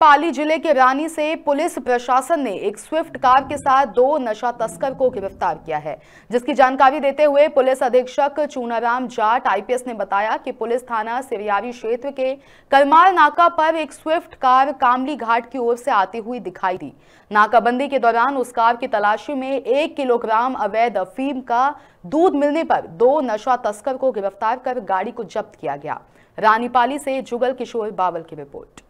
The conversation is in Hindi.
पाली जिले के रानी से पुलिस प्रशासन ने एक स्विफ्ट कार के साथ दो नशा तस्कर को गिरफ्तार किया है जिसकी जानकारी देते हुए पुलिस अधीक्षक चूनाराम जाट आईपीएस ने बताया कि पुलिस थाना सिरियारी क्षेत्र के करमाल नाका पर एक स्विफ्ट कार कामली घाट की ओर से आती हुई दिखाई दी नाकाबंदी के दौरान उस कार की तलाशी में एक किलोग्राम अवैध अफीम का दूध मिलने पर दो नशा तस्कर को गिरफ्तार कर गाड़ी को जब्त किया गया रानीपाली से जुगल किशोर बावल की रिपोर्ट